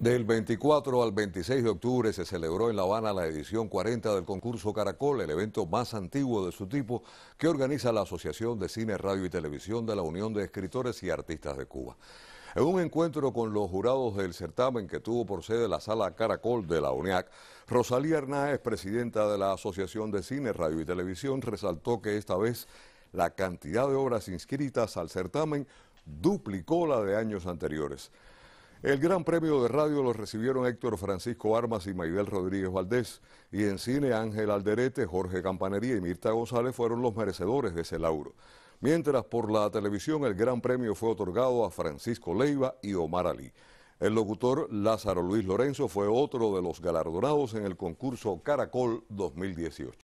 Del 24 al 26 de octubre se celebró en La Habana la edición 40 del concurso Caracol, el evento más antiguo de su tipo que organiza la Asociación de Cine, Radio y Televisión de la Unión de Escritores y Artistas de Cuba. En un encuentro con los jurados del certamen que tuvo por sede la sala Caracol de la UNIAC, Rosalía Hernández, presidenta de la Asociación de Cine, Radio y Televisión, resaltó que esta vez la cantidad de obras inscritas al certamen duplicó la de años anteriores. El Gran Premio de Radio lo recibieron Héctor Francisco Armas y Maidel Rodríguez Valdés, y en cine Ángel Alderete, Jorge Campanería y Mirta González fueron los merecedores de ese lauro. Mientras por la televisión el Gran Premio fue otorgado a Francisco Leiva y Omar Ali. El locutor Lázaro Luis Lorenzo fue otro de los galardonados en el concurso Caracol 2018.